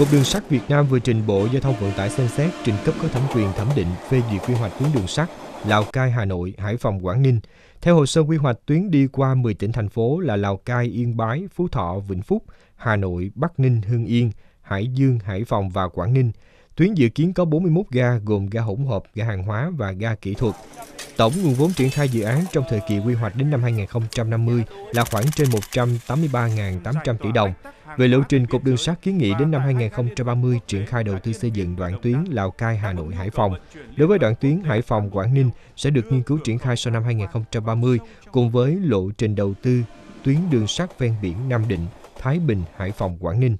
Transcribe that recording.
Cục Đường sắt Việt Nam vừa trình Bộ Giao thông Vận tải xem xét trình cấp có thẩm quyền thẩm định phê duyệt quy hoạch tuyến đường sắt Lào Cai, Hà Nội, Hải Phòng, Quảng Ninh. Theo hồ sơ quy hoạch tuyến đi qua 10 tỉnh thành phố là Lào Cai, Yên Bái, Phú Thọ, Vĩnh Phúc, Hà Nội, Bắc Ninh, Hưng Yên, Hải Dương, Hải Phòng và Quảng Ninh. Tuyến dự kiến có 41 ga gồm ga hỗn hợp, ga hàng hóa và ga kỹ thuật. Tổng nguồn vốn triển khai dự án trong thời kỳ quy hoạch đến năm 2050 là khoảng trên 183.800 tỷ đồng. Về lộ trình, Cục Đường sắt kiến nghị đến năm 2030 triển khai đầu tư xây dựng đoạn tuyến Lào Cai, Hà Nội, Hải Phòng. Đối với đoạn tuyến Hải Phòng, Quảng Ninh sẽ được nghiên cứu triển khai sau năm 2030 cùng với lộ trình đầu tư tuyến đường sắt ven biển Nam Định, Thái Bình, Hải Phòng, Quảng Ninh.